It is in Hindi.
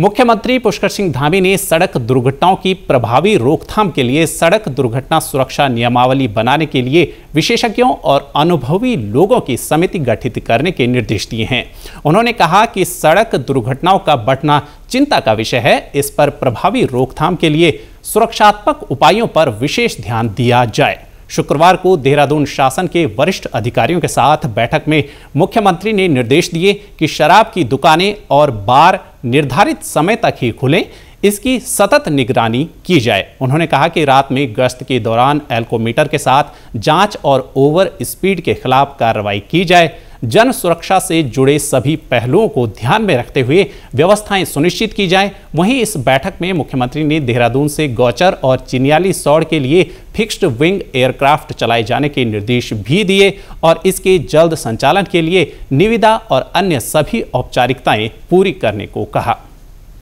मुख्यमंत्री पुष्कर सिंह धामी ने सड़क दुर्घटनाओं की प्रभावी रोकथाम के लिए सड़क दुर्घटना सुरक्षा नियमावली बनाने के लिए विशेषज्ञों और अनुभवी लोगों की समिति गठित करने के निर्देश दिए हैं उन्होंने कहा कि सड़क दुर्घटनाओं का बढ़ना चिंता का विषय है इस पर प्रभावी रोकथाम के लिए सुरक्षात्मक उपायों पर विशेष ध्यान दिया जाए शुक्रवार को देहरादून शासन के वरिष्ठ अधिकारियों के साथ बैठक में मुख्यमंत्री ने निर्देश दिए कि शराब की दुकानें और बार निर्धारित समय तक ही खुलें इसकी सतत निगरानी की जाए उन्होंने कहा कि रात में गश्त के दौरान एल्कोमीटर के साथ जांच और ओवर स्पीड के खिलाफ कार्रवाई की जाए जन सुरक्षा से जुड़े सभी पहलुओं को ध्यान में रखते हुए व्यवस्थाएं सुनिश्चित की जाएं वहीं इस बैठक में मुख्यमंत्री ने देहरादून से गौचर और चिनियाली सौड़ के लिए फिक्स्ड विंग एयरक्राफ्ट चलाए जाने के निर्देश भी दिए और इसके जल्द संचालन के लिए निविदा और अन्य सभी औपचारिकताएं पूरी करने को कहा